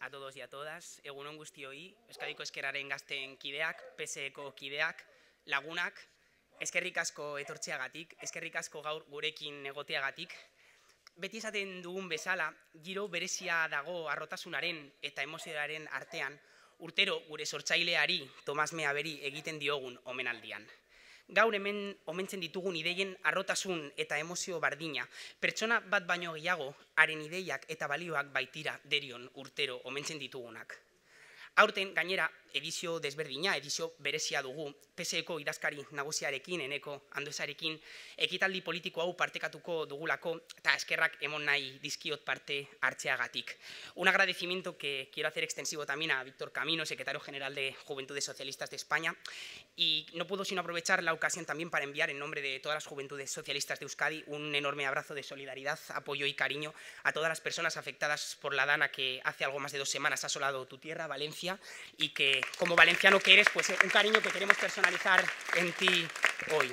a todos y a todas. Egun on guzti hoi, Euskadiko Eskeraren gazten kideak, PSEko kideak, lagunak, eskerrik asko etortzeagatik, eskerrik asko gaur gurekin egoteagatik. Beti esaten dugun bezala, giro berezia dago arrotasunaren eta emozioaren artean, urtero gure sortzaileari Tomas Meaberi egiten diogun omenaldian gaur hemen omentzen ditugun ideien arrotasun eta emozio bardina, pertsona bat baino gehiago, haren ideiak eta balioak baitira derion urtero omentzen ditugunak. Aurten gainera, edizio desberdina, edizio berezia dugu. PSEko idazkari nagusiarekin, eneko ekitaldi politiko hau partekatuko dugulako, eta eskerrak emon nahi dizkiot parte hartzeagatik. Un agradecimiento que quiero hacer extensivo también a Víctor Camino, secretario general de Juventudes Socialistas de España, y no puedo sino aprovechar la ocasión también para enviar en nombre de todas las Juventudes Socialistas de Euskadi un enorme abrazo de solidaridad, apoyo y cariño a todas las personas afectadas por la dana que hace algo más de dos semanas ha asolado tu tierra, Valencia, y que como valenciano que eres, pues eh, un cariño que queremos personalizar en ti hoy.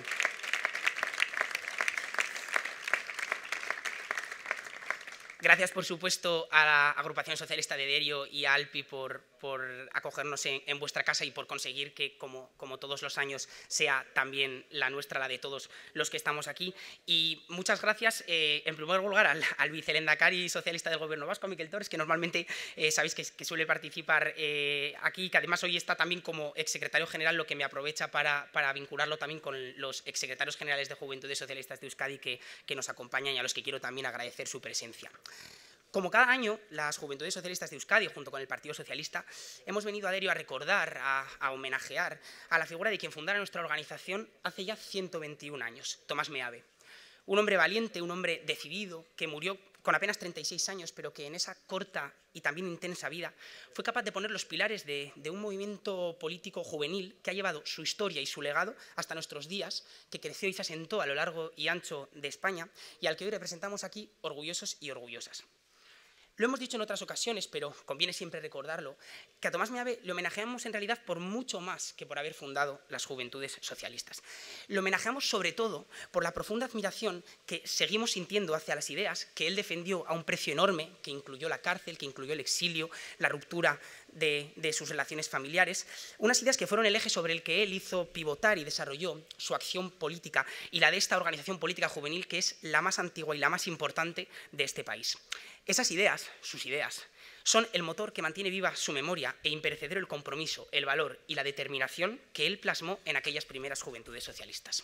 Gracias, por supuesto, a la Agrupación Socialista de Derio y a Alpi por, acogernos en, vuestra casa y por conseguir que, como, todos los años, sea también la nuestra, la de todos los que estamos aquí. Y muchas gracias, eh, en primer lugar, al, al Cari, socialista del Gobierno Vasco, Miquel Torres, que normalmente eh, sabéis que, suele participar aquí eh, aquí, que además hoy está también como exsecretario general, lo que me aprovecha para, vincularlo también con los exsecretarios generales de Juventudes Socialistas de Euskadi que nos acompañan y a los que quiero también agradecer su presencia. Como cada año, las Juventudes Socialistas de Euskadi, junto con el Partido Socialista, hemos venido a a recordar, a, a homenajear a la figura de quien fundara nuestra organización hace ya 121 años, Tomás Meave. Un hombre valiente, un hombre decidido, que murió con apenas 36 años, pero que en esa corta y también intensa vida fue capaz de poner los pilares de, un movimiento político juvenil que ha llevado su historia y su legado hasta nuestros días, que creció y se asentó a lo largo y ancho de España y al que hoy representamos aquí orgullosos y orgullosas. Lo hemos dicho en otras ocasiones, pero conviene siempre recordarlo, que a Tomás Meave lo homenajeamos en realidad por mucho más que por haber fundado las Juventudes Socialistas. Lo homenajeamos sobre todo por la profunda admiración que seguimos sintiendo hacia las ideas que él defendió a un precio enorme, que incluyó la cárcel, que incluyó el exilio, la ruptura de sus relaciones familiares, unas ideas que fueron el eje sobre el que él hizo pivotar y desarrolló su acción política y la de esta organización política juvenil que es la más antigua y la más importante de este país. Esas ideas, sus ideas, son el motor que mantiene viva su memoria e imperecedero el compromiso, el valor y la determinación que él plasmó en aquellas primeras juventudes socialistas.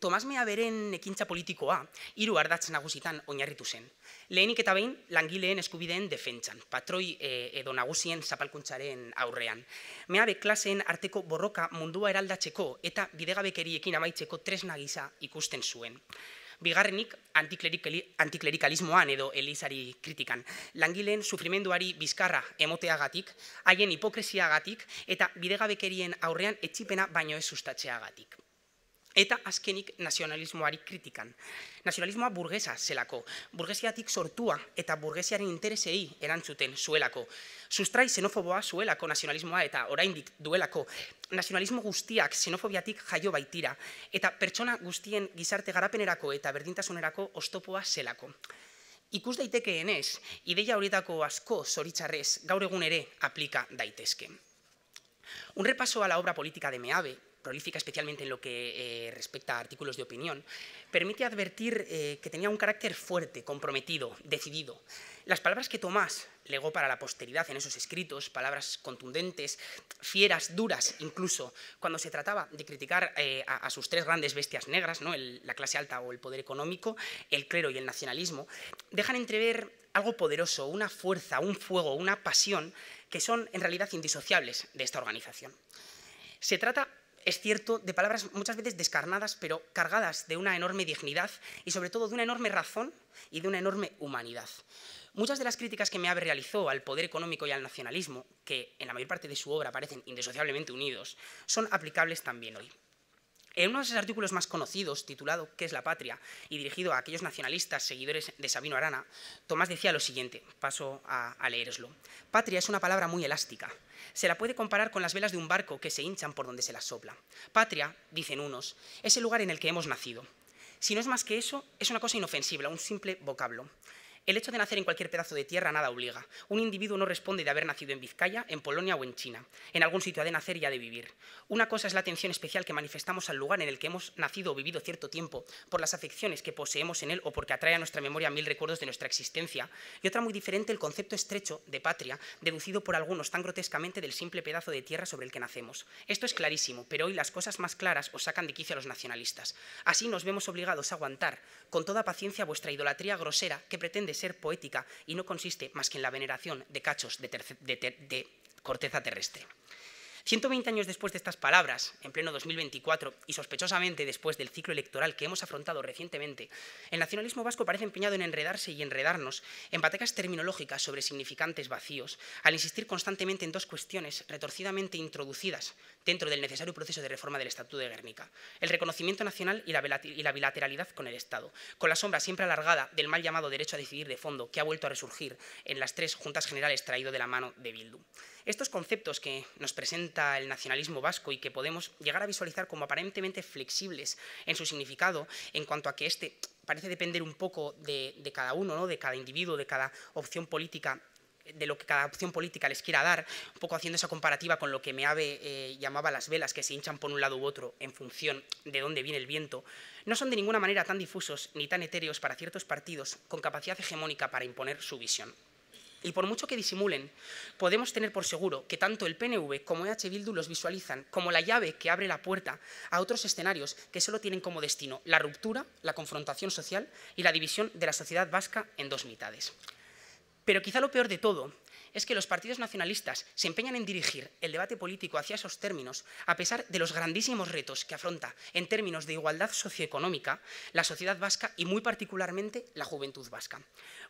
Tomás mea beren ekintza politikoa, hiru ardatz nagusitan oinarritu zen. Lehenik eta behin, langileen eskubideen defentsan, patroi eh, edo nagusien zapalkuntzaren aurrean. Meabe klaseen arteko borroka mundua eraldatzeko eta bidegabekeriekin amaitzeko tresna gisa ikusten zuen bigarrenik antiklerikalismoan edo elizari kritikan. Langileen sufrimenduari bizkarra emoteagatik, haien hipokresiagatik eta bidegabekerien aurrean etxipena baino ez sustatzeagatik. Eta azkenik nazionalismoari kritikan. Nazionalismoa burgesa zelako, burgesiatik sortua eta burgesiaren interesei erantzuten zuelako. Sustrai xenofoboa zuelako nazionalismoa eta oraindik duelako. Nazionalismo guztiak xenofobiatik jaio baitira eta pertsona guztien gizarte garapenerako eta berdintasunerako ostopoa zelako. Ikus daitekeenez, ideia horietako asko zoritzarrez gaur egun ere aplika daitezke. Un repaso a la obra política de Meave, prolífica especialmente en lo que eh, respecta a artículos de opinión, permite advertir eh, que tenía un carácter fuerte, comprometido, decidido. Las palabras que Tomás legó para la posteridad en esos escritos, palabras contundentes, fieras, duras incluso, cuando se trataba de criticar eh, a, sus tres grandes bestias negras, ¿no? la clase alta o el poder económico, el clero y el nacionalismo, dejan entrever algo poderoso, una fuerza, un fuego, una pasión que son en realidad indisociables de esta organización. Se trata es cierto, de palabras muchas veces descarnadas, pero cargadas de una enorme dignidad y sobre todo de una enorme razón y de una enorme humanidad. Muchas de las críticas que ha realizó al poder económico y al nacionalismo, que en la mayor parte de su obra parecen indesociablemente unidos, son aplicables también hoy. En uno de sus artículos más conocidos, titulado ¿Qué es la patria? y dirigido a aquellos nacionalistas seguidores de Sabino Arana, Tomás decía lo siguiente, paso a, a leeroslo. Patria es una palabra muy elástica, se la puede comparar con las velas de un barco que se hinchan por donde se las sopla. Patria, dicen unos, es el lugar en el que hemos nacido. Si no es más que eso, es una cosa inofensiva, un simple vocablo. El hecho de nacer en cualquier pedazo de tierra nada obliga. Un individuo no responde de haber nacido en Vizcaya, en Polonia o en China. En algún sitio ha de nacer y ha de vivir. Una cosa es la atención especial que manifestamos al lugar en el que hemos nacido o vivido cierto tiempo, por las afecciones que poseemos en él o porque atrae a nuestra memoria mil recuerdos de nuestra existencia. Y otra muy diferente, el concepto estrecho de patria, deducido por algunos tan grotescamente del simple pedazo de tierra sobre el que nacemos. Esto es clarísimo, pero hoy las cosas más claras os sacan de quicio a los nacionalistas. Así nos vemos obligados a aguantar con toda paciencia vuestra idolatría grosera que pretende ser poética y no consiste más que en la veneración de cachos de corteza terrestre. 120 años después de estas palabras, en pleno 2024, y sospechosamente después del ciclo electoral que hemos afrontado recientemente, el nacionalismo vasco parece empeñado en enredarse y enredarnos en batecas terminológicas sobre significantes vacíos, al insistir constantemente en dos cuestiones retorcidamente introducidas dentro del necesario proceso de reforma del Estatuto de Guernica, el reconocimiento nacional y la bilateralidad con el Estado, con la sombra siempre alargada del mal llamado derecho a decidir de fondo que ha vuelto a resurgir en las tres juntas generales traído de la mano de Bildu. Estos conceptos que nos presenta el nacionalismo vasco y que podemos llegar a visualizar como aparentemente flexibles en su significado, en cuanto a que este parece depender un poco de, cada uno, ¿no? de cada individuo, de cada opción política de lo que cada opción política les quiera dar, un poco haciendo esa comparativa con lo que Meave eh, llamaba las velas que se hinchan por un lado u otro en función de dónde viene el viento, no son de ninguna manera tan difusos ni tan etéreos para ciertos partidos con capacidad hegemónica para imponer su visión. Y por mucho que disimulen, podemos tener por seguro que tanto el PNV como EH Bildu los visualizan como la llave que abre la puerta a otros escenarios que solo tienen como destino la ruptura, la confrontación social y la división de la sociedad vasca en dos mitades. Pero quizá lo peor de todo es que los partidos nacionalistas se empeñan en dirigir el debate político hacia esos términos, a pesar de los grandísimos retos que afronta en términos de igualdad socioeconómica la sociedad vasca y muy particularmente la juventud vasca.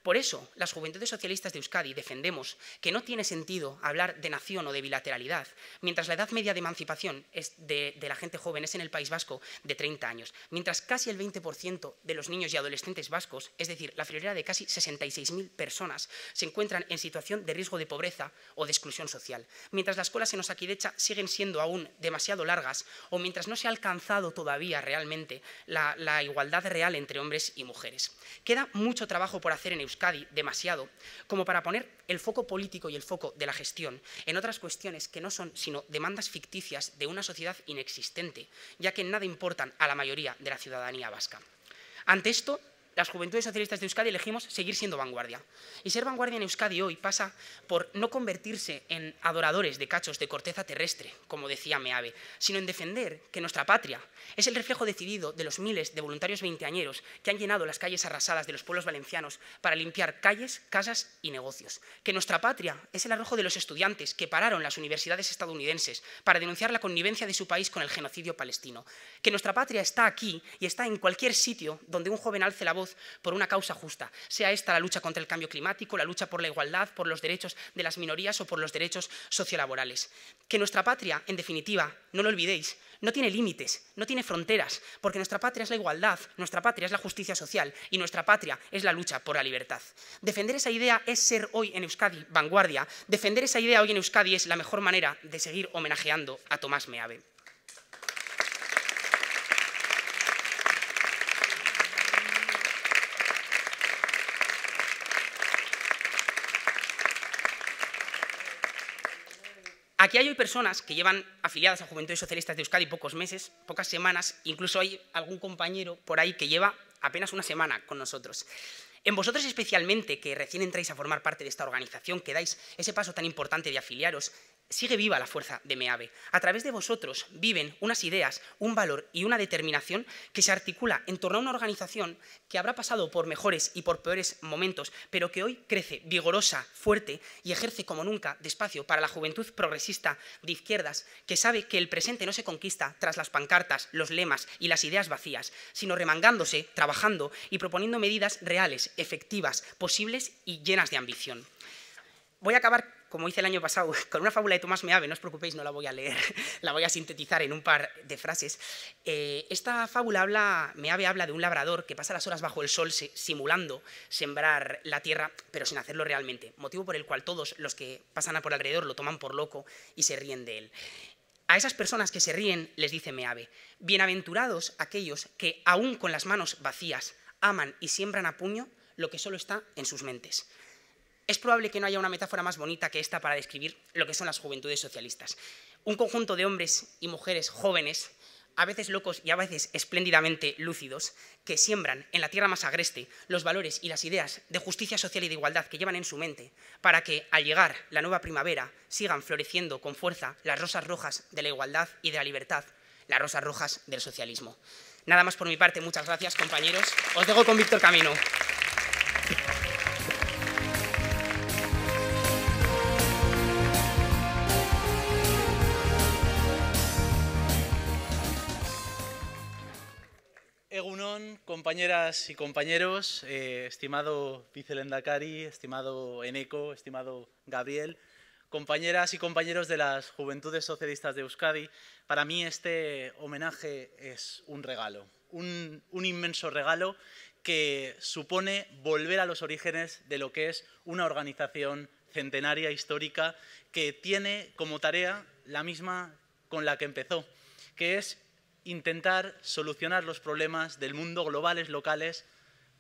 Por eso, las juventudes socialistas de Euskadi defendemos que no tiene sentido hablar de nación o de bilateralidad, mientras la edad media de emancipación de, la gente joven es en el País Vasco de 30 años, mientras casi el 20% de los niños y adolescentes vascos, es decir, la friolera de casi 66.000 personas, se encuentran en situación de riesgo de pobreza o de exclusión social. Mientras las colas en Osakidecha siguen siendo aún demasiado largas o mientras no se ha alcanzado todavía realmente la, igualdad real entre hombres y mujeres. Queda mucho trabajo por hacer en Euskadi, demasiado, como para poner el foco político y el foco de la gestión en otras cuestiones que no son sino demandas ficticias de una sociedad inexistente, ya que nada importan a la mayoría de la ciudadanía vasca. Ante esto, las Juventudes Socialistas de Euskadi elegimos seguir siendo vanguardia. Y ser vanguardia en Euskadi hoy pasa por no convertirse en adoradores de cachos de corteza terrestre, como decía Meave, sino en defender que nuestra patria es el reflejo decidido de los miles de voluntarios veinteañeros que han llenado las calles arrasadas de los pueblos valencianos para limpiar calles, casas y negocios. Que nuestra patria es el arrojo de los estudiantes que pararon las universidades estadounidenses para denunciar la connivencia de su país con el genocidio palestino. Que nuestra patria está aquí y está en cualquier sitio donde un joven alce la voz por una causa justa, sea esta la lucha contra el cambio climático, la lucha por la igualdad, por los derechos de las minorías o por los derechos sociolaborales. Que nuestra patria, en definitiva, no lo olvidéis, no tiene límites, no tiene fronteras, porque nuestra patria es la igualdad, nuestra patria es la justicia social y nuestra patria es la lucha por la libertad. Defender esa idea es ser hoy en Euskadi vanguardia, defender esa idea hoy en Euskadi es la mejor manera de seguir homenajeando a Tomás Meave. Aquí hay hoy personas que llevan afiliadas a Juventudes Socialistas de Euskadi pocos meses, pocas semanas, incluso hay algún compañero por ahí que lleva apenas una semana con nosotros. En vosotros especialmente, que recién entráis a formar parte de esta organización, que dais ese paso tan importante de afiliaros, Sigue viva la fuerza de MEAVE. A través de vosotros viven unas ideas, un valor y una determinación que se articula en torno a una organización que habrá pasado por mejores y por peores momentos, pero que hoy crece vigorosa, fuerte y ejerce como nunca despacio para la juventud progresista de izquierdas que sabe que el presente no se conquista tras las pancartas, los lemas y las ideas vacías, sino remangándose, trabajando y proponiendo medidas reales, efectivas, posibles y llenas de ambición. Voy a acabar como hice el año pasado, con una fábula de Tomás Meave, no os preocupéis, no la voy a leer, la voy a sintetizar en un par de frases. Eh, esta fábula habla, Meave habla de un labrador que pasa las horas bajo el sol simulando sembrar la tierra, pero sin hacerlo realmente, motivo por el cual todos los que pasan a por alrededor lo toman por loco y se ríen de él. A esas personas que se ríen les dice Meave, bienaventurados aquellos que, aún con las manos vacías, aman y siembran a puño lo que solo está en sus mentes. Es probable que no haya una metáfora más bonita que esta para describir lo que son las juventudes socialistas. Un conjunto de hombres y mujeres jóvenes, a veces locos y a veces espléndidamente lúcidos, que siembran en la tierra más agreste los valores y las ideas de justicia social y de igualdad que llevan en su mente, para que, al llegar la nueva primavera, sigan floreciendo con fuerza las rosas rojas de la igualdad y de la libertad, las rosas rojas del socialismo. Nada más por mi parte, muchas gracias compañeros. Os dejo con Víctor Camino. compañeras y compañeros, eh, estimado estimado Vicelendakari, estimado Eneco, estimado Gabriel, compañeras y compañeros de las Juventudes Socialistas de Euskadi, para mí este homenaje es un regalo, un inmenso regalo que supone volver a los orígenes de lo que es una organización centenaria, histórica, que tiene como tarea la misma con la que empezó, que es intentar solucionar los problemas del mundo globales, locales,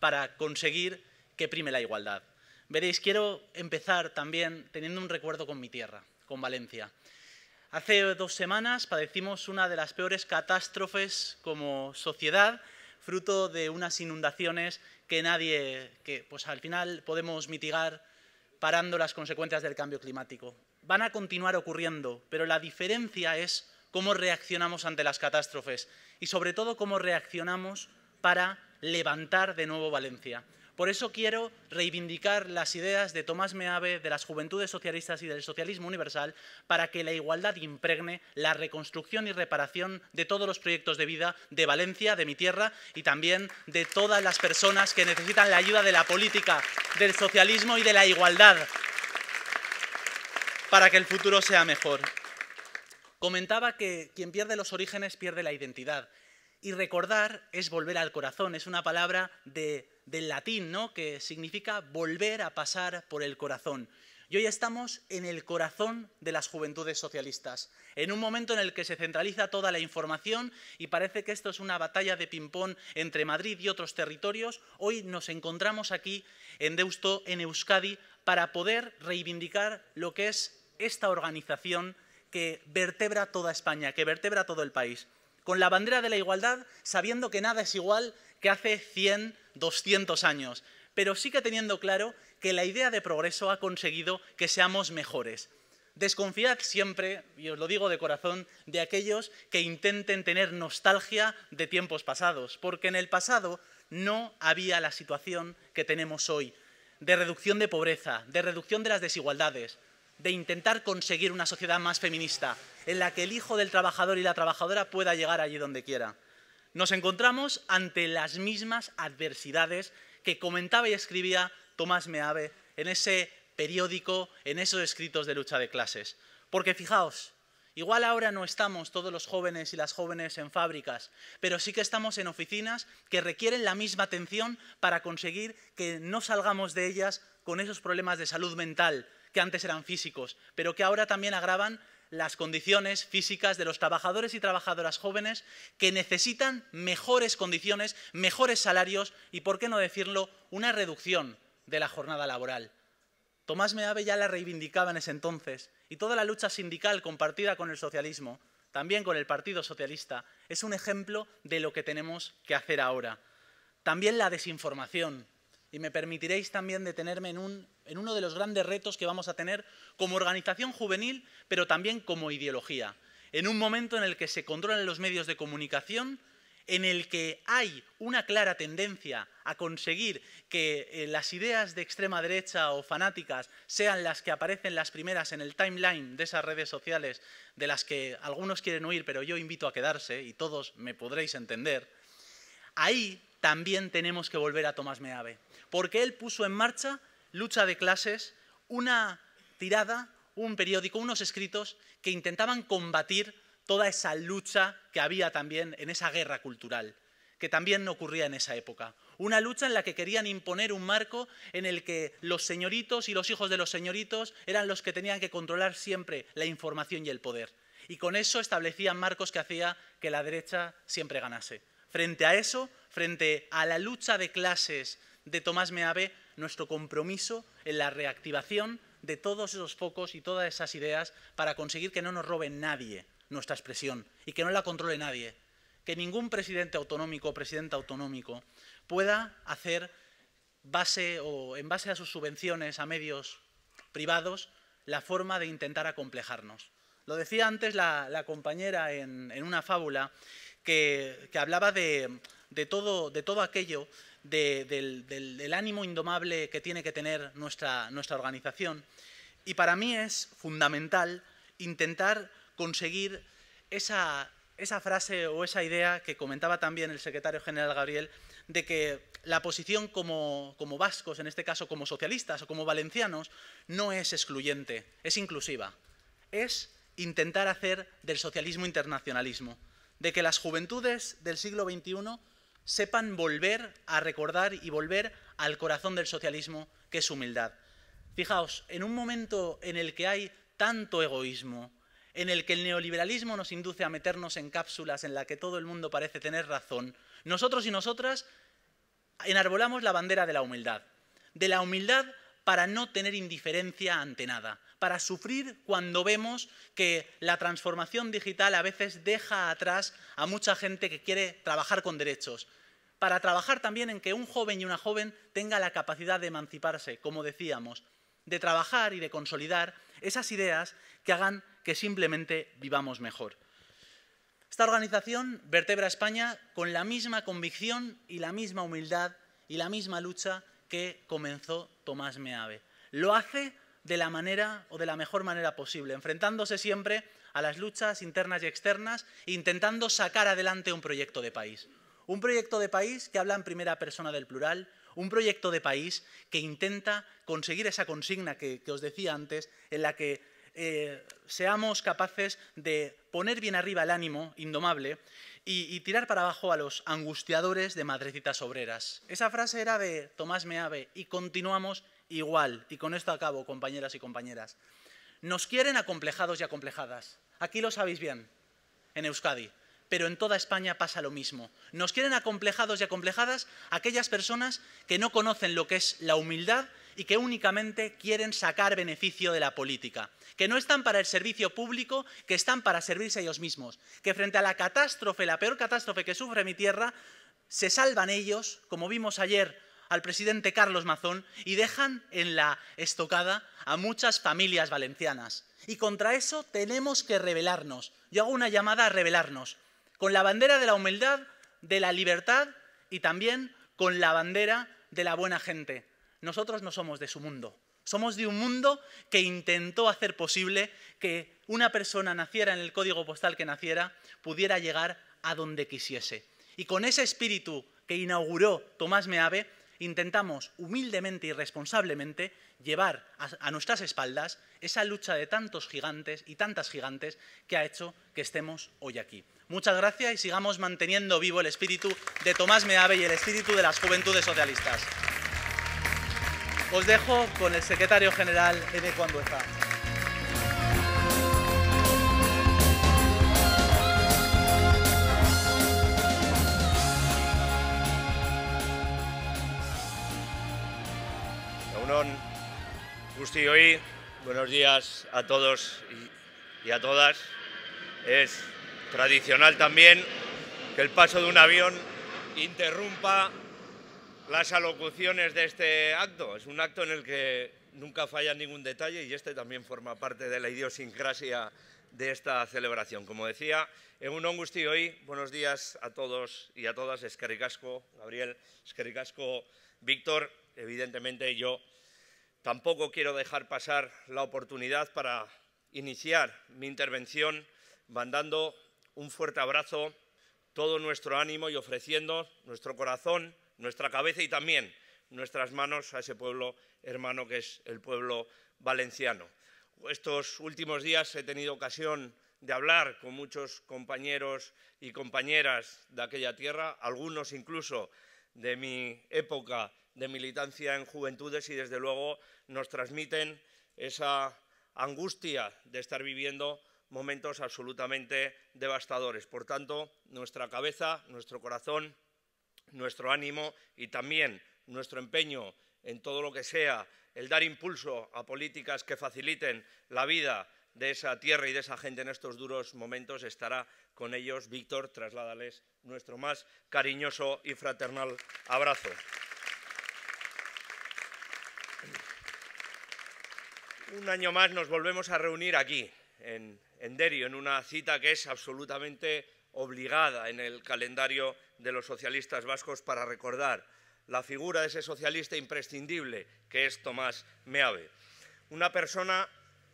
para conseguir que prime la igualdad. Veréis, quiero empezar también teniendo un recuerdo con mi tierra, con Valencia. Hace dos semanas padecimos una de las peores catástrofes como sociedad, fruto de unas inundaciones que nadie, que pues al final podemos mitigar parando las consecuencias del cambio climático. Van a continuar ocurriendo, pero la diferencia es cómo reaccionamos ante las catástrofes y sobre todo cómo reaccionamos para levantar de nuevo Valencia. Por eso quiero reivindicar las ideas de Tomás Meave, de las Juventudes Socialistas y del Socialismo Universal para que la igualdad impregne la reconstrucción y reparación de todos los proyectos de vida de Valencia, de mi tierra y también de todas las personas que necesitan la ayuda de la política, del socialismo y de la igualdad para que el futuro sea mejor. Comentaba que quien pierde los orígenes pierde la identidad. Y recordar es volver al corazón, es una palabra del latín, ¿no? que significa volver a pasar por el corazón. Y hoy estamos en el corazón de las juventudes socialistas, en un momento en el que se centraliza toda la información y parece que esto es una batalla de ping-pong entre Madrid y otros territorios. Hoy nos encontramos aquí en Deusto, en Euskadi, para poder reivindicar lo que es esta organización que vertebra toda España, que vertebra todo el país. Con la bandera de la igualdad, sabiendo que nada es igual que hace 100, 200 años, pero sí que teniendo claro que la idea de progreso ha conseguido que seamos mejores. Desconfiad siempre, y os lo digo de corazón, de aquellos que intenten tener nostalgia de tiempos pasados, porque en el pasado no había la situación que tenemos hoy, de reducción de pobreza, de reducción de las desigualdades, de intentar conseguir una sociedad más feminista, en la que el hijo del trabajador y la trabajadora pueda llegar allí donde quiera. Nos encontramos ante las mismas adversidades que comentaba y escribía Tomás Meave en ese periódico, en esos escritos de lucha de clases. Porque fijaos, igual ahora no estamos todos los jóvenes y las jóvenes en fábricas, pero sí que estamos en oficinas que requieren la misma atención para conseguir que no salgamos de ellas con esos problemas de salud mental, que antes eran físicos, pero que ahora también agravan las condiciones físicas de los trabajadores y trabajadoras jóvenes que necesitan mejores condiciones, mejores salarios y, por qué no decirlo, una reducción de la jornada laboral. Tomás Meave ya la reivindicaba en ese entonces y toda la lucha sindical compartida con el socialismo, también con el Partido Socialista, es un ejemplo de lo que tenemos que hacer ahora. También la desinformación, y me permitiréis también detenerme en, uno de los grandes retos que vamos a tener como organización juvenil, pero también como ideología, en un momento en el que se controlan los medios de comunicación, en el que hay una clara tendencia a conseguir que eh, las ideas de extrema derecha o fanáticas sean las que aparecen las primeras en el timeline de esas redes sociales de las que algunos quieren huir, pero yo invito a quedarse y todos me podréis entender, ahí también tenemos que volver a Tomás Meave porque él puso en marcha lucha de clases, una tirada, un periódico, unos escritos que intentaban combatir toda esa lucha que había también en esa guerra cultural, que también no ocurría en esa época. Una lucha en la que querían imponer un marco en el que los señoritos y los hijos de los señoritos eran los que tenían que controlar siempre la información y el poder. Y con eso establecían marcos que hacía que la derecha siempre ganase. Frente a eso, frente a la lucha de clases de Tomás Meave nuestro compromiso en la reactivación de todos esos focos y todas esas ideas para conseguir que no nos robe nadie nuestra expresión y que no la controle nadie. Que ningún presidente autonómico o presidente autonómico pueda hacer base o en base a sus subvenciones a medios privados la forma de intentar acomplejarnos. Lo decía antes la, compañera en, una fábula que, hablaba de, todo, de todo aquello del, ánimo indomable que tiene que tener nuestra, nuestra organización. Y para mí es fundamental intentar conseguir esa, frase o esa idea que comentaba también el secretario general Gabriel, de que la posición como, como, vascos, en este caso como socialistas o como valencianos, no es excluyente, es inclusiva. Es intentar hacer del socialismo internacionalismo, de que las juventudes del siglo XXI sepan volver a recordar y volver al corazón del socialismo, que es humildad. Fijaos, en un momento en el que hay tanto egoísmo, en el que el neoliberalismo nos induce a meternos en cápsulas en la que todo el mundo parece tener razón, nosotros y nosotras enarbolamos la bandera de la humildad, de la humildad para no tener indiferencia ante nada, para sufrir cuando vemos que la transformación digital a veces deja atrás a mucha gente que quiere trabajar con derechos, para trabajar también en que un joven y una joven tenga la capacidad de emanciparse, como decíamos, de trabajar y de consolidar esas ideas que hagan que simplemente vivamos mejor. Esta organización vertebra España con la misma convicción y la misma humildad y la misma lucha que comenzó Tomás Meave. Lo hace de la manera o de la mejor manera posible, enfrentándose siempre a las luchas internas y externas, intentando sacar adelante un proyecto de país. Un proyecto de país que habla en primera persona del plural, un proyecto de país que intenta conseguir esa consigna que, os decía antes, en la que eh, seamos capaces de poner bien arriba el ánimo indomable y, tirar para abajo a los angustiadores de madrecitas obreras. Esa frase era de Tomás Meave y continuamos igual, y con esto acabo, compañeras y compañeras, nos quieren acomplejados y acomplejadas. Aquí lo sabéis bien, en Euskadi, pero en toda España pasa lo mismo. Nos quieren acomplejados y acomplejadas aquellas personas que no conocen lo que es la humildad y que únicamente quieren sacar beneficio de la política, que no están para el servicio público, que están para servirse a ellos mismos, que frente a la catástrofe, la peor catástrofe que sufre mi tierra, se salvan ellos, como vimos ayer al presidente Carlos Mazón y dejan en la estocada a muchas familias valencianas. Y contra eso tenemos que rebelarnos. Yo hago una llamada a rebelarnos, con la bandera de la humildad, de la libertad y también con la bandera de la buena gente. Nosotros no somos de su mundo. Somos de un mundo que intentó hacer posible que una persona naciera en el código postal que naciera, pudiera llegar a donde quisiese. Y con ese espíritu que inauguró Tomás Meave, intentamos humildemente y responsablemente llevar a, nuestras espaldas esa lucha de tantos gigantes y tantas gigantes que ha hecho que estemos hoy aquí. Muchas gracias y sigamos manteniendo vivo el espíritu de Tomás Meave y el espíritu de las juventudes socialistas. Os dejo con el secretario general cuando Cuandueza. Justi hoy, buenos días a todos y, a todas. Es tradicional también que el paso de un avión interrumpa las alocuciones de este acto. Es un acto en el que nunca falla ningún detalle y este también forma parte de la idiosincrasia de esta celebración. Como decía, en un hoy, buenos días a todos y a todas. Escaricasco, Gabriel, Escaricasco, Víctor, evidentemente yo Tampoco quiero dejar pasar la oportunidad para iniciar mi intervención mandando un fuerte abrazo, todo nuestro ánimo y ofreciendo nuestro corazón, nuestra cabeza y también nuestras manos a ese pueblo hermano que es el pueblo valenciano. Estos últimos días he tenido ocasión de hablar con muchos compañeros y compañeras de aquella tierra, algunos incluso de mi época de militancia en juventudes y desde luego nos transmiten esa angustia de estar viviendo momentos absolutamente devastadores. Por tanto, nuestra cabeza, nuestro corazón, nuestro ánimo y también nuestro empeño en todo lo que sea el dar impulso a políticas que faciliten la vida de esa tierra y de esa gente en estos duros momentos estará con ellos. Víctor, trasládales nuestro más cariñoso y fraternal abrazo. Un año más nos volvemos a reunir aquí, en, Derio, en una cita que es absolutamente obligada en el calendario de los socialistas vascos para recordar la figura de ese socialista imprescindible que es Tomás Meave. Una persona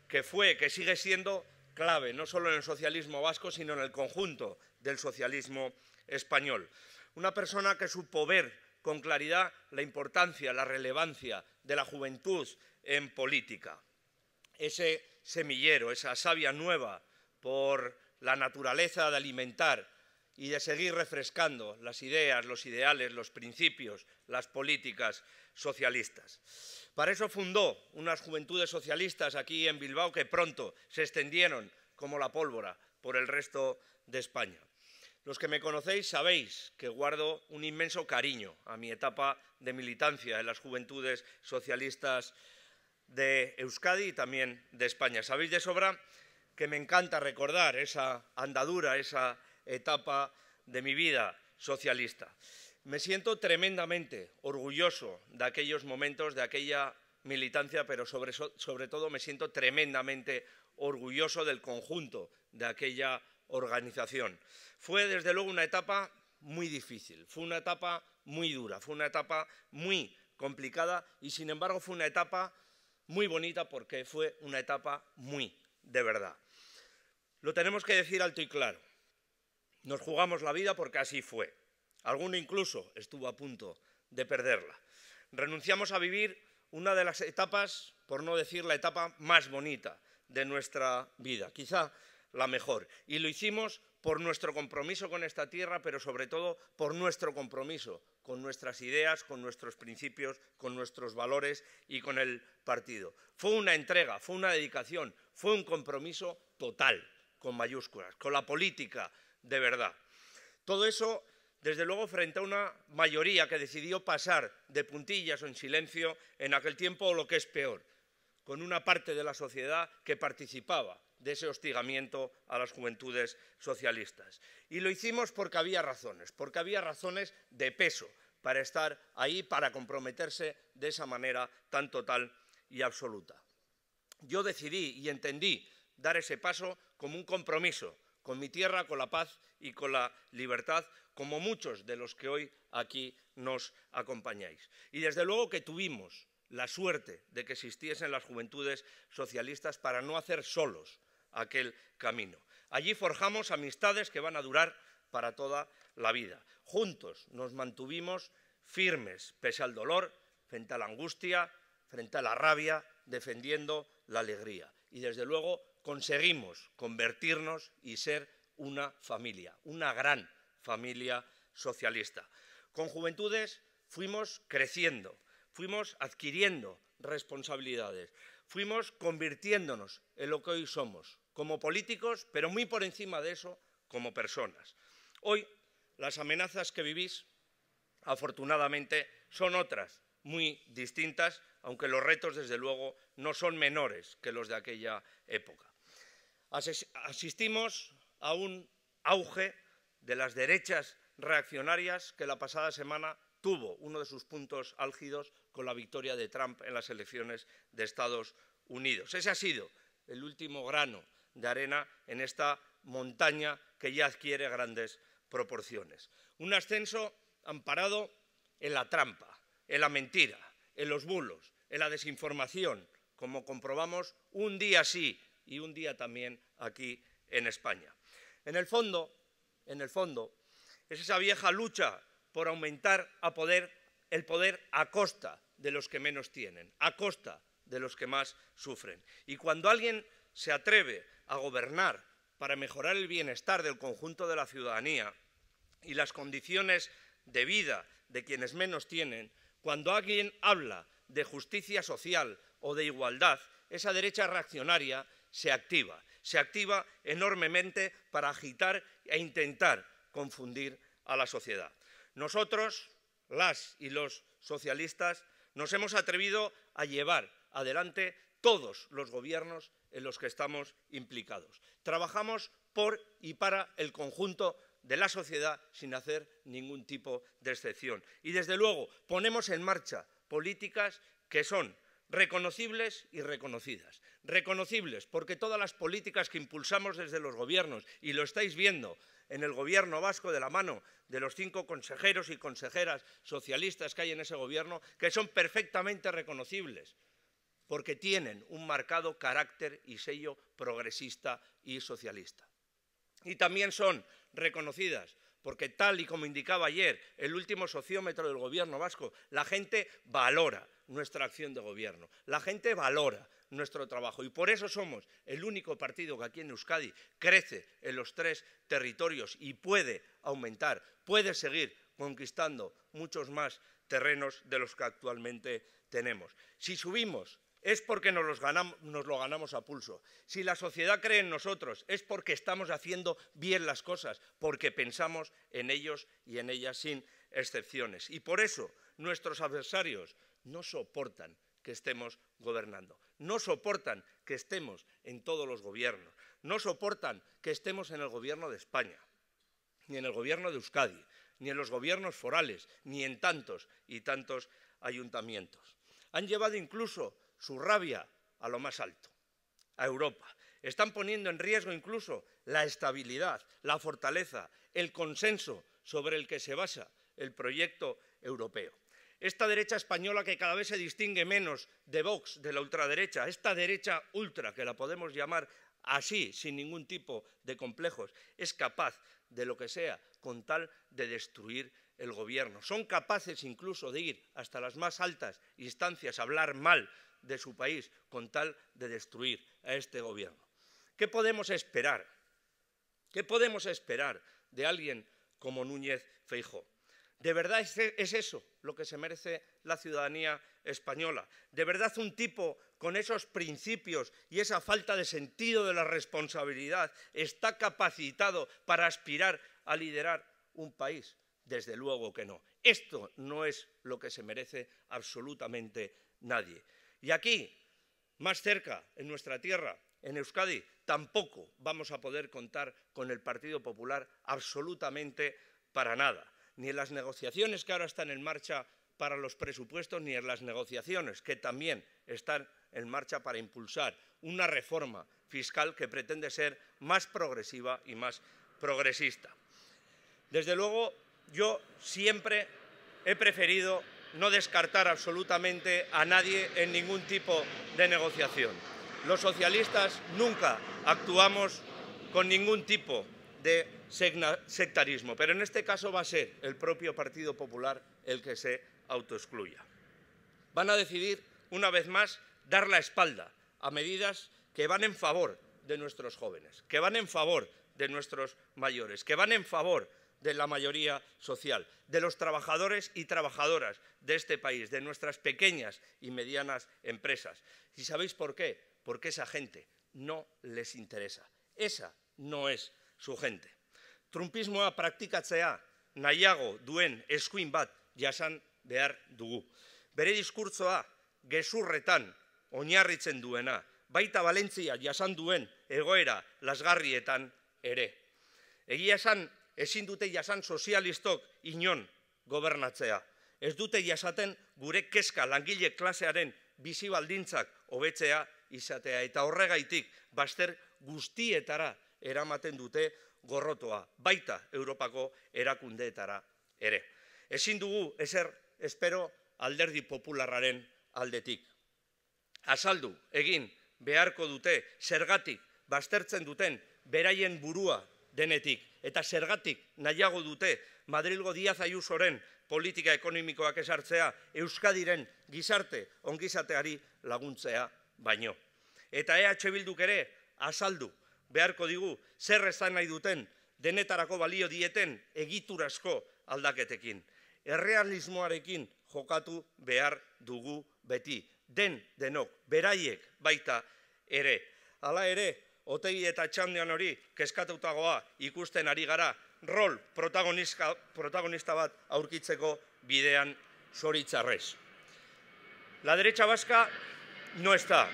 que fue, que sigue siendo clave, no solo en el socialismo vasco, sino en el conjunto del socialismo español. Una persona que supo ver con claridad la importancia, la relevancia de la juventud en política ese semillero, esa savia nueva por la naturaleza de alimentar y de seguir refrescando las ideas, los ideales, los principios, las políticas socialistas. Para eso fundó unas juventudes socialistas aquí en Bilbao que pronto se extendieron como la pólvora por el resto de España. Los que me conocéis sabéis que guardo un inmenso cariño a mi etapa de militancia en las juventudes socialistas de Euskadi y también de España. Sabéis de sobra que me encanta recordar esa andadura, esa etapa de mi vida socialista. Me siento tremendamente orgulloso de aquellos momentos, de aquella militancia, pero sobre, sobre todo me siento tremendamente orgulloso del conjunto de aquella organización. Fue desde luego una etapa muy difícil, fue una etapa muy dura, fue una etapa muy complicada y sin embargo fue una etapa muy bonita porque fue una etapa muy de verdad. Lo tenemos que decir alto y claro. Nos jugamos la vida porque así fue. Alguno incluso estuvo a punto de perderla. Renunciamos a vivir una de las etapas, por no decir la etapa más bonita de nuestra vida, quizá la mejor. Y lo hicimos por nuestro compromiso con esta tierra, pero sobre todo por nuestro compromiso con nuestras ideas, con nuestros principios, con nuestros valores y con el partido. Fue una entrega, fue una dedicación, fue un compromiso total, con mayúsculas, con la política de verdad. Todo eso, desde luego, frente a una mayoría que decidió pasar de puntillas o en silencio en aquel tiempo, o lo que es peor, con una parte de la sociedad que participaba de ese hostigamiento a las juventudes socialistas. Y lo hicimos porque había razones, porque había razones de peso para estar ahí, para comprometerse de esa manera tan total y absoluta. Yo decidí y entendí dar ese paso como un compromiso con mi tierra, con la paz y con la libertad, como muchos de los que hoy aquí nos acompañáis. Y desde luego que tuvimos la suerte de que existiesen las juventudes socialistas para no hacer solos aquel camino. Allí forjamos amistades que van a durar para toda la vida. Juntos nos mantuvimos firmes, pese al dolor, frente a la angustia, frente a la rabia, defendiendo la alegría. Y desde luego conseguimos convertirnos y ser una familia, una gran familia socialista. Con Juventudes fuimos creciendo, fuimos adquiriendo responsabilidades, fuimos convirtiéndonos en lo que hoy somos, como políticos, pero muy por encima de eso, como personas. Hoy las amenazas que vivís, afortunadamente, son otras, muy distintas, aunque los retos, desde luego, no son menores que los de aquella época. Asistimos a un auge de las derechas reaccionarias que la pasada semana tuvo uno de sus puntos álgidos con la victoria de Trump en las elecciones de Estados Unidos. Ese ha sido el último grano de arena en esta montaña que ya adquiere grandes proporciones. Un ascenso amparado en la trampa, en la mentira, en los bulos, en la desinformación, como comprobamos un día sí y un día también aquí en España. En el fondo, en el fondo, es esa vieja lucha por aumentar a poder, el poder a costa de los que menos tienen, a costa de los que más sufren. Y cuando alguien se atreve a gobernar para mejorar el bienestar del conjunto de la ciudadanía y las condiciones de vida de quienes menos tienen, cuando alguien habla de justicia social o de igualdad, esa derecha reaccionaria se activa, se activa enormemente para agitar e intentar confundir a la sociedad. Nosotros, las y los socialistas, nos hemos atrevido a llevar adelante todos los gobiernos en los que estamos implicados. Trabajamos por y para el conjunto de la sociedad sin hacer ningún tipo de excepción. Y desde luego ponemos en marcha políticas que son reconocibles y reconocidas. Reconocibles porque todas las políticas que impulsamos desde los gobiernos, y lo estáis viendo, en el gobierno vasco de la mano de los cinco consejeros y consejeras socialistas que hay en ese gobierno, que son perfectamente reconocibles, porque tienen un marcado carácter y sello progresista y socialista. Y también son reconocidas porque tal y como indicaba ayer el último sociómetro del gobierno vasco, la gente valora nuestra acción de gobierno, la gente valora nuestro trabajo. Y por eso somos el único partido que aquí en Euskadi crece en los tres territorios y puede aumentar, puede seguir conquistando muchos más terrenos de los que actualmente tenemos. Si subimos es porque nos, nos, lo ganamos a pulso. Si la sociedad cree en nosotros, es porque estamos haciendo bien las cosas, porque pensamos en ellos y en ellas sin excepciones. Y por eso nuestros adversarios no soportan que estemos gobernando. No soportan que estemos en todos los gobiernos. No soportan que estemos en el gobierno de España, ni en el gobierno de Euskadi, ni en los gobiernos forales, ni en tantos y tantos ayuntamientos. Han llevado incluso su rabia a lo más alto, a Europa. Están poniendo en riesgo incluso la estabilidad, la fortaleza, el consenso sobre el que se basa el proyecto europeo. Esta derecha española que cada vez se distingue menos de Vox, de la ultraderecha, esta derecha ultra, que la podemos llamar así, sin ningún tipo de complejos, es capaz de lo que sea con tal de destruir el gobierno. Son capaces incluso de ir hasta las más altas instancias a hablar mal de su país con tal de destruir a este gobierno. ¿Qué podemos esperar? ¿Qué podemos esperar de alguien como Núñez Feijóo? ¿De verdad es eso lo que se merece la ciudadanía española? ¿De verdad un tipo con esos principios y esa falta de sentido de la responsabilidad está capacitado para aspirar a liderar un país? Desde luego que no. Esto no es lo que se merece absolutamente nadie. Y aquí, más cerca, en nuestra tierra, en Euskadi, tampoco vamos a poder contar con el Partido Popular absolutamente para nada ni en las negociaciones que ahora están en marcha para los presupuestos, ni en las negociaciones que también están en marcha para impulsar una reforma fiscal que pretende ser más progresiva y más progresista. Desde luego, yo siempre he preferido no descartar absolutamente a nadie en ningún tipo de negociación. Los socialistas nunca actuamos con ningún tipo de sectarismo, pero en este caso va a ser el propio Partido Popular el que se autoexcluya. Van a decidir, una vez más, dar la espalda a medidas que van en favor de nuestros jóvenes, que van en favor de nuestros mayores, que van en favor de la mayoría social, de los trabajadores y trabajadoras de este país, de nuestras pequeñas y medianas empresas. ¿Y sabéis por qué? Porque esa gente no les interesa. Esa no es zu gente. Trumpismoa praktikatzea nahiago duen eskuin bat jasan behar dugu. Bere diskurtzoa gezurretan oinarritzen duena, baita valentzia jasan duen egoera lasgarrietan ere. Egia esan, ezin dute jasan sozialistok inon gobernatzea. Ez dute jasaten gure keska langile klasearen bizibaldintzak hobetzea izatea. Eta horregaitik, baster guztietara eramaten dute gorrotoa baita Europako erakundeetara ere ezin dugu ezer, espero Alderdi Popularraren aldetik azaldu egin beharko dute zergatik bastertzen duten beraien burua denetik eta zergatik nahiago dute Madrilgo Diazaiusoren politika ekonomikoak esartzea Euskadiren gizarte ongizateari laguntzea baino eta EH bilduk ere azaldu beharko digu zer esan nahi duten denetarako balio dieten egiturazko aldaketekin. Errealismoarekin jokatu behar dugu beti. Den denok, beraiek baita ere. Hala ere, otegi eta txandian hori keskatutagoa ikusten ari gara rol protagonista bat aurkitzeko bidean zoritzarrez. La derecha baska no está,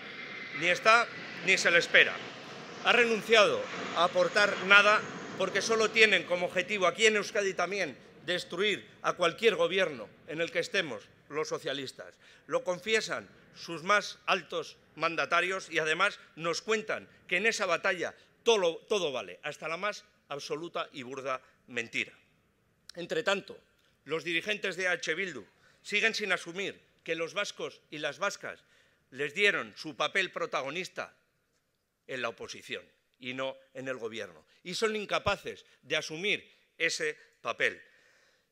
ni está, ni se le espera. ha renunciado a aportar nada porque solo tienen como objetivo aquí en Euskadi también destruir a cualquier gobierno en el que estemos los socialistas. Lo confiesan sus más altos mandatarios y además nos cuentan que en esa batalla todo, todo vale, hasta la más absoluta y burda mentira. Entre tanto, los dirigentes de H. Bildu siguen sin asumir que los vascos y las vascas les dieron su papel protagonista en la oposición y no en el gobierno. Y son incapaces de asumir ese papel.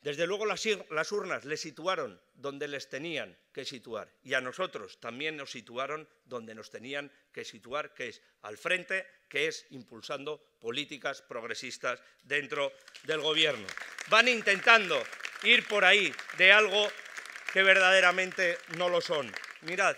Desde luego las, urnas les situaron donde les tenían que situar y a nosotros también nos situaron donde nos tenían que situar, que es al frente, que es impulsando políticas progresistas dentro del Gobierno. Van intentando ir por ahí de algo que verdaderamente no lo son. Mirad,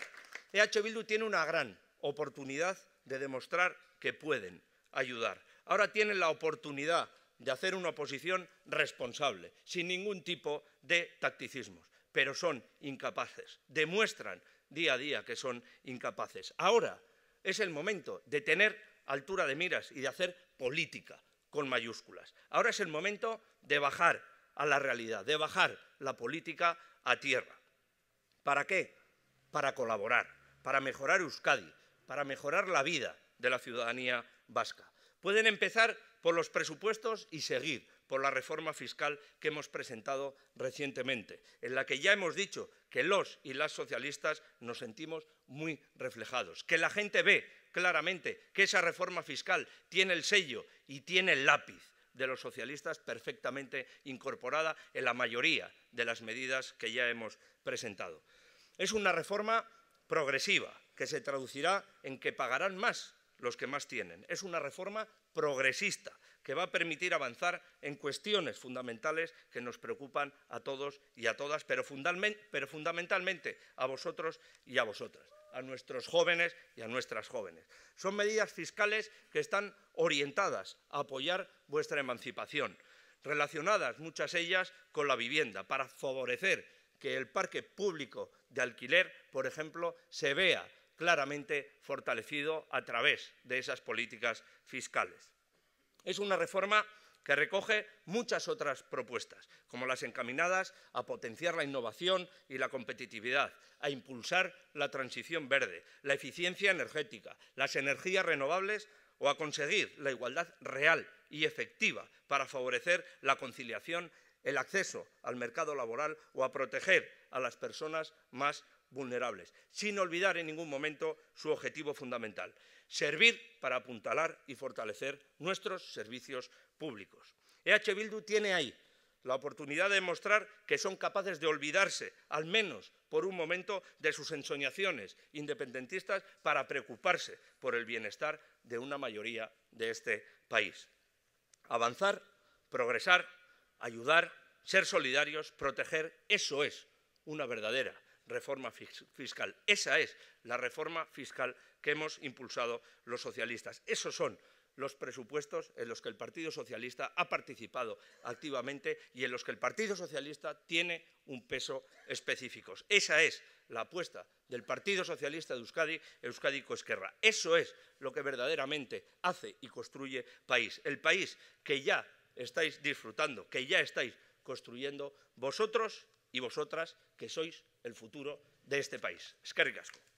EH Bildu tiene una gran oportunidad de demostrar que pueden ayudar. Ahora tienen la oportunidad de hacer una oposición responsable, sin ningún tipo de tacticismos, pero son incapaces, demuestran día a día que son incapaces. Ahora es el momento de tener altura de miras y de hacer política con mayúsculas. Ahora es el momento de bajar a la realidad, de bajar la política a tierra. ¿Para qué? Para colaborar, para mejorar Euskadi, para mejorar la vida de la ciudadanía vasca. Pueden empezar por los presupuestos y seguir por la reforma fiscal que hemos presentado recientemente, en la que ya hemos dicho que los y las socialistas nos sentimos muy reflejados, que la gente ve claramente que esa reforma fiscal tiene el sello y tiene el lápiz de los socialistas perfectamente incorporada en la mayoría de las medidas que ya hemos presentado. Es una reforma progresiva, que se traducirá en que pagarán más los que más tienen. Es una reforma progresista que va a permitir avanzar en cuestiones fundamentales que nos preocupan a todos y a todas, pero, fundamentalmente a vosotros y a vosotras a nuestros jóvenes y a nuestras jóvenes. Son medidas fiscales que están orientadas a apoyar vuestra emancipación, relacionadas muchas ellas con la vivienda, para favorecer que el parque público de alquiler, por ejemplo, se vea claramente fortalecido a través de esas políticas fiscales. Es una reforma que recoge muchas otras propuestas, como las encaminadas a potenciar la innovación y la competitividad, a impulsar la transición verde, la eficiencia energética, las energías renovables o a conseguir la igualdad real y efectiva para favorecer la conciliación, el acceso al mercado laboral o a proteger a las personas más vulnerables, sin olvidar en ningún momento su objetivo fundamental, servir para apuntalar y fortalecer nuestros servicios públicos. EH Bildu tiene ahí la oportunidad de demostrar que son capaces de olvidarse, al menos por un momento, de sus ensoñaciones independentistas para preocuparse por el bienestar de una mayoría de este país. Avanzar, progresar, ayudar, ser solidarios, proteger, eso es una verdadera reforma fiscal. Esa es la reforma fiscal que hemos impulsado los socialistas. Esos son los presupuestos en los que el Partido Socialista ha participado activamente y en los que el Partido Socialista tiene un peso específico. Esa es la apuesta del Partido Socialista de Euskadi, Euskadi Coesquerra. Eso es lo que verdaderamente hace y construye país. El país que ya estáis disfrutando, que ya estáis construyendo vosotros y vosotras que sois el futuro de este país. Es